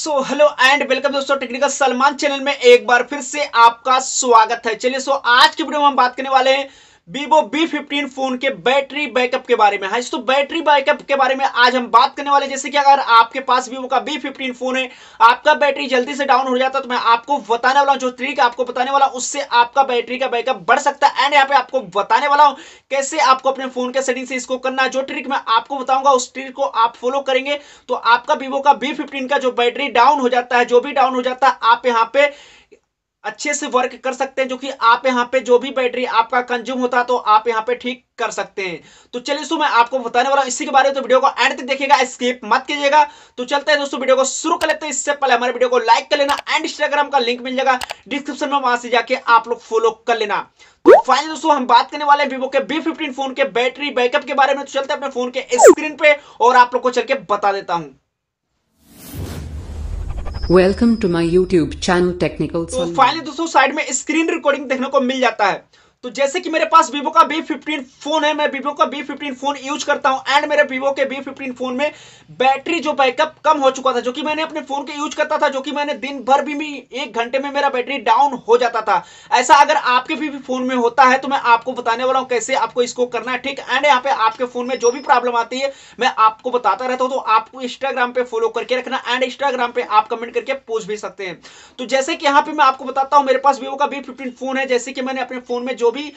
so hello and welcome दोस्तों technical Salman channel में एक बार फिर से आपका स्वागत है चलिए सो so, आज की वीडियो में हम बात करने वाले हैं वीवो बी फिफ्टीन फोन के बैटरी बैकअप के बारे में हाँ तो बैटरी बैकअप के बारे में आज हम बात करने वाले जैसे कि अगर आपके पास वीवो का बी फिफ्टीन फोन है आपका बैटरी जल्दी से डाउन हो जाता है तो मैं आपको बताने वाला हूँ जो ट्रिक आपको बताने वाला उससे आपका बैटरी का बैकअप बढ़ सकता है एंड यहाँ पे आपको बताने वाला हूँ कैसे आपको अपने फोन के सेटिंग से इसको करना जो ट्रिक मैं आपको बताऊंगा उस ट्रिक को आप फॉलो करेंगे तो आपका वीवो का बी का जो बैटरी डाउन हो जाता है जो भी डाउन हो जाता है आप यहाँ पे अच्छे से वर्क कर सकते हैं जो कि आप यहाँ पे जो भी बैटरी आपका कंज्यूम होता तो आप यहाँ पे ठीक कर सकते हैं तो चलिए दोस्तों मैं आपको बताने वाला हूँ इसी के बारे में तो वीडियो को एंड तक देखिएगा स्किप मत कीजिएगा तो चलते हैं दोस्तों वीडियो को शुरू कर लेते हैं इससे पहले हमारे वीडियो को लाइक कर लेना एंड इंस्टाग्राम का लिंक मिल जाएगा डिस्क्रिप्शन में वहां से जाके आप लोग फॉलो कर लेना तो फाइनल दोस्तों हम बात करने वाले हैं वीवो के बी फिफ्टीन फोन के बैटरी बैकअप के बारे में तो चलते हैं अपने फोन के स्क्रीन पे और आप लोग को चल के बता देता हूँ welcome to my YouTube channel technical finally दोस्तों साइड में स्क्रीन रिकॉर्डिंग देखने को मिल जाता है तो जैसे कि मेरे पास वीवो का बी फिफ्टीन फोन है मैं वीवो का बी फिफ्टीन फोन यूज करता हूं एंड मेरे वीवो के बी फिफ्टीन फोन में बैटरी जो बैकअप कम हो चुका था जो कि मैंने अपने फोन के यूज करता था जो कि मैंने दिन भर भी, भी एक घंटे में मेरा बैटरी डाउन हो जाता था ऐसा अगर आपके भी, भी फोन में होता है तो मैं आपको बताने वाला हूं कैसे आपको इसको करना है ठीक एंड यहाँ पे आपके फोन में जो भी प्रॉब्लम आती है मैं आपको बताता रहता हूं तो आपको इंस्टाग्राम पे फॉलो करके रखना एंड इंस्टाग्राम पे आप कमेंट करके पूछ भी सकते हैं तो जैसे कि यहाँ पे मैं आपको बताता हूँ मेरे पास वीवो का बी फोन है जैसे कि मैंने अपने फोन में जो भी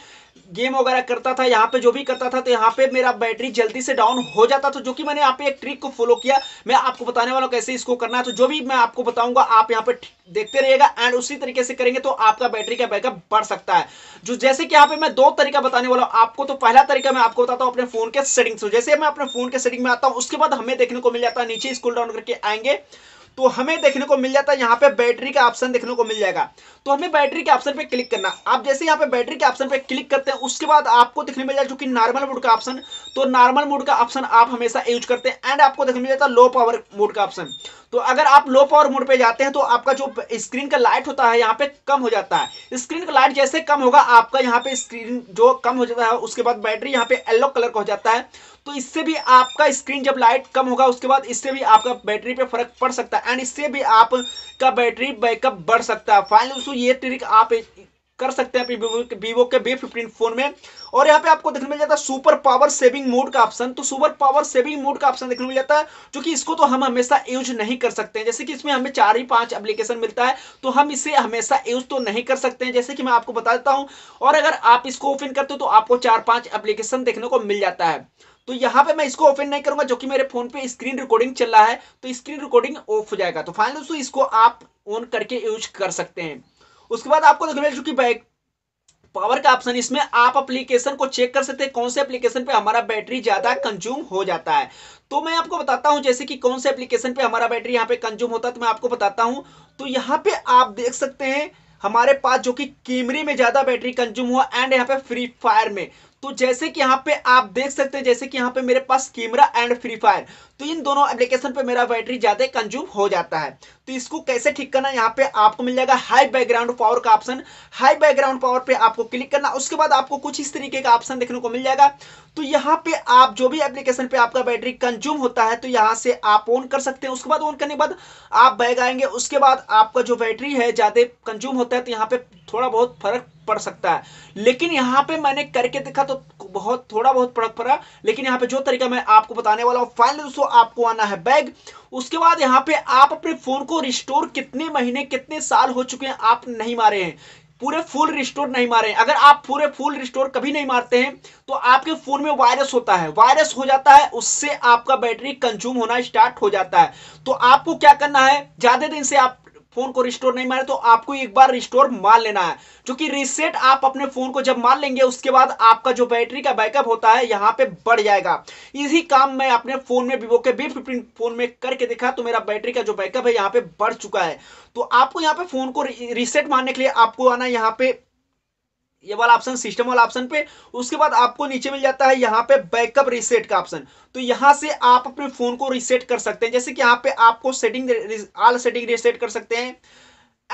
गेम वगैरह करता था यहाँ पे जो भी करता था तो यहाँ पे मेरा बैटरी जल्दी से डाउन हो जाता था जो कि मैंने यहाँ पे एक ट्रिक को फॉलो किया मैं आपको बताने वाला हूँ कैसे इसको करना है तो जो भी मैं आपको बताऊंगा आप यहाँ पे देखते रहिएगा एंड उसी तरीके से करेंगे तो आपका बैटरी का बैकअप बढ़ सकता है जो जैसे कि यहाँ पे मैं दो तरीका बताने वाला हूँ आपको तो पहला तरीका मैं आपको बताता हूँ अपने फोन के सेटिंग से जैसे मैं अपने फोन के सेटिंग में आता हूँ उसके बाद हमें देखने को मिल जाता है नीचे स्कूल डाउन करके आएंगे तो हमें देखने को मिल जाता है यहाँ पे बैटरी का ऑप्शन देखने को मिल जाएगा तो हमें बैटरी के ऑप्शन पे क्लिक करना आप जैसे यहाँ पे बैटरी के ऑप्शन पे क्लिक करते हैं उसके बाद आपको देखने मिल जाए चूंकि नॉर्मल मोड का ऑप्शन तो नॉर्मल मोड का ऑप्शन आप हमेशा यूज करते हैं एंड आपको देखने मिल जाता है लो पावर मोड का ऑप्शन तो अगर आप लो पावर मोड पे जाते हैं तो आपका जो स्क्रीन का लाइट होता है यहाँ पे कम हो जाता है स्क्रीन का लाइट जैसे कम होगा आपका यहाँ पे स्क्रीन जो कम हो जाता है उसके बाद बैटरी यहाँ पे येलो कलर का हो जाता है तो इससे भी आपका स्क्रीन जब लाइट कम होगा उसके बाद इससे भी आपका बैटरी पे फर्क पड़ सकता है एंड इससे भी आपका बैटरी बैकअप बढ़ सकता है फाइनली दोस्तों ये ट्रिक आप कर सकते हैं वीवो, के बी फिफ्टीन फोन में और यहाँ पे आपको देखने मिल जाता है सुपर पावर सेविंग मोड का ऑप्शन तो सुपर पावर सेविंग मोड का ऑप्शन देखने मिल जाता है जो कि इसको तो हम हमेशा यूज नहीं कर सकते हैं जैसे कि इसमें हमें चार ही पांच एप्लीकेशन मिलता है तो हम इसे हमेशा यूज तो नहीं कर सकते हैं जैसे कि मैं आपको बता देता हूँ और अगर आप इसको ओपन करते हो तो आपको चार पांच एप्लीकेशन देखने को मिल जाता है तो यहां पे मैं इसको ओपन नहीं करूंगा जो कि मेरे फोन पे स्क्रीन रिकॉर्डिंग चल रहा है तो स्क्रीन रिकॉर्डिंग ऑफ हो जाएगा तो फाइनल दोस्तों इसको आप ऑन करके यूज कर सकते हैं उसके बाद आपको देखने मिल चुकी बैक पावर का ऑप्शन इसमें आप एप्लीकेशन को चेक कर सकते हैं कौन से एप्लीकेशन पे हमारा बैटरी ज्यादा कंज्यूम हो जाता है तो मैं आपको बताता हूं जैसे कि कौन से एप्लीकेशन पे हमारा बैटरी यहां पे कंज्यूम होता है तो मैं आपको बताता हूं तो यहां पे आप देख सकते हैं हमारे पास जो कि कैमरे में ज्यादा बैटरी कंज्यूम हुआ एंड यहाँ पे फ्री फायर में तो जैसे कि यहाँ पे आप देख सकते हैं जैसे कि यहाँ पे मेरे पास कैमरा एंड फ्री फायर तो इन दोनों एप्लीकेशन पे मेरा बैटरी ज़्यादा कंज्यूम हो जाता है तो इसको कैसे ठीक करना यहाँ पे आपको मिल जाएगा हाई बैकग्राउंड पावर का ऑप्शन हाई बैकग्राउंड पावर पे आपको क्लिक करना उसके बाद आपको कुछ इस तरीके का ऑप्शन देखने को मिल जाएगा तो यहाँ पे आप जो भी एप्लीकेशन पे आपका बैटरी कंज्यूम होता है तो यहाँ से आप ऑन कर सकते हैं उसके बाद ऑन करने के बाद आप बैग आएंगे उसके बाद आपका जो बैटरी है ज़्यादा कंज्यूम होता है तो यहाँ पे थोड़ा बहुत फर्क पड़ सकता है लेकिन यहां पे मैंने करके देखा तो बहुत थोड़ा बहुत फर्क पड़ा लेकिन यहां पे जो तरीका मैं आपको बताने वाला हूं फाइनली दोस्तों आपको आना है बैग उसके बाद यहां पे आप अपने फोन को रिस्टोर कितने महीने कितने साल हो चुके हैं आप नहीं मारे हैं पूरे फुल रिस्टोर नहीं मारे हैं अगर आप पूरे फुल रिस्टोर कभी नहीं मारते हैं तो आपके फोन में वायरस होता है वायरस हो जाता है उससे आपका बैटरी कंज्यूम होना स्टार्ट हो जाता है तो आपको क्या करना है ज्यादा दिन से आप फोन को रिस्टोर नहीं मारे तो आपको एक बार रिस्टोर मार लेना है क्योंकि रिसेट आप अपने फोन को जब मार लेंगे उसके बाद आपका जो बैटरी का बैकअप होता है यहाँ पे बढ़ जाएगा इसी काम मैं अपने फोन में विवो के बी फिफ्टीन फोन में करके देखा तो मेरा बैटरी का जो बैकअप है यहाँ पे बढ़ चुका है तो आपको यहाँ पे फोन को रिसेट मारने के लिए आपको आना यहाँ पे ये वाला ऑप्शन सिस्टम वाला ऑप्शन पे उसके बाद आपको नीचे मिल जाता है यहाँ पे बैकअप रीसेट का ऑप्शन तो यहाँ से आप अपने फोन को रीसेट कर सकते हैं जैसे कि यहाँ पे आपको सेटिंग आल सेटिंग रीसेट कर सकते हैं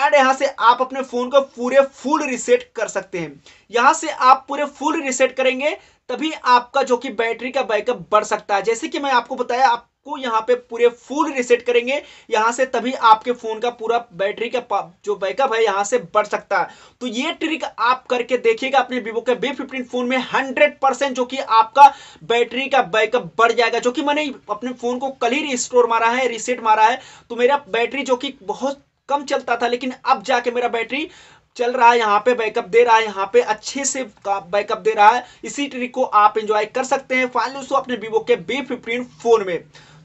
एंड यहाँ से आप अपने फोन को पूरे फुल रिसेट कर सकते हैं यहाँ से आप पूरे फुल रिसेट करेंगे तभी आपका जो कि बैटरी का बैकअप बढ़ सकता है जैसे कि मैं आपको बताया आप आपको यहाँ पे पूरे फुल रिसेट करेंगे यहां से तभी आपके फोन का पूरा बैटरी का जो बैकअप है यहाँ से बढ़ सकता है तो ये ट्रिक आप करके देखिएगा अपने विवो के बी फिफ्टीन फोन में हंड्रेड परसेंट जो कि आपका बैटरी का बैकअप बढ़ जाएगा जो कि मैंने अपने फोन को कल ही रिस्टोर मारा है रिसेट मारा है तो मेरा बैटरी जो कि बहुत कम चलता था लेकिन अब जाके मेरा बैटरी चल रहा है यहाँ पे बैकअप दे रहा है यहाँ पे अच्छे से बैकअप दे रहा है इसी ट्रिक को आप एंजॉय कर सकते हैं फाइनली उसको अपने वीवो के बी फिफ्टीन फोन में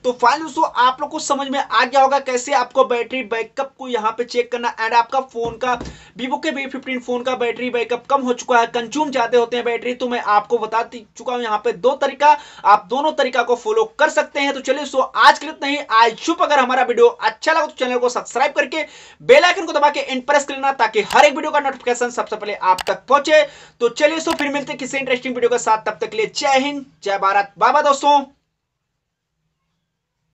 तो फाइनल दोस्तों आप लोग को समझ में आ गया होगा कैसे आपको बैटरी बैकअप को यहाँ पे चेक करना एंड आपका फोन का वीवो के वी फिफ्टीन फोन का बैटरी बैकअप कम हो चुका है कंज्यूम ज्यादा होते हैं बैटरी तो मैं आपको बता चुका हूँ यहाँ पे दो तरीका आप दोनों तरीका को फॉलो कर सकते हैं तो चलिए दोस्तों आज के लिए ही आज चुप अगर हमारा वीडियो अच्छा लगा तो चैनल को सब्सक्राइब करके बेलाइकन को दबा के इंप्रेस कर लेना ताकि हर एक वीडियो का नोटिफिकेशन सबसे पहले आप तक पहुंचे तो चलिए दोस्तों फिर मिलते किसी इंटरेस्टिंग वीडियो के साथ तब तक के लिए जय हिंद जय भारत बाबा दोस्तों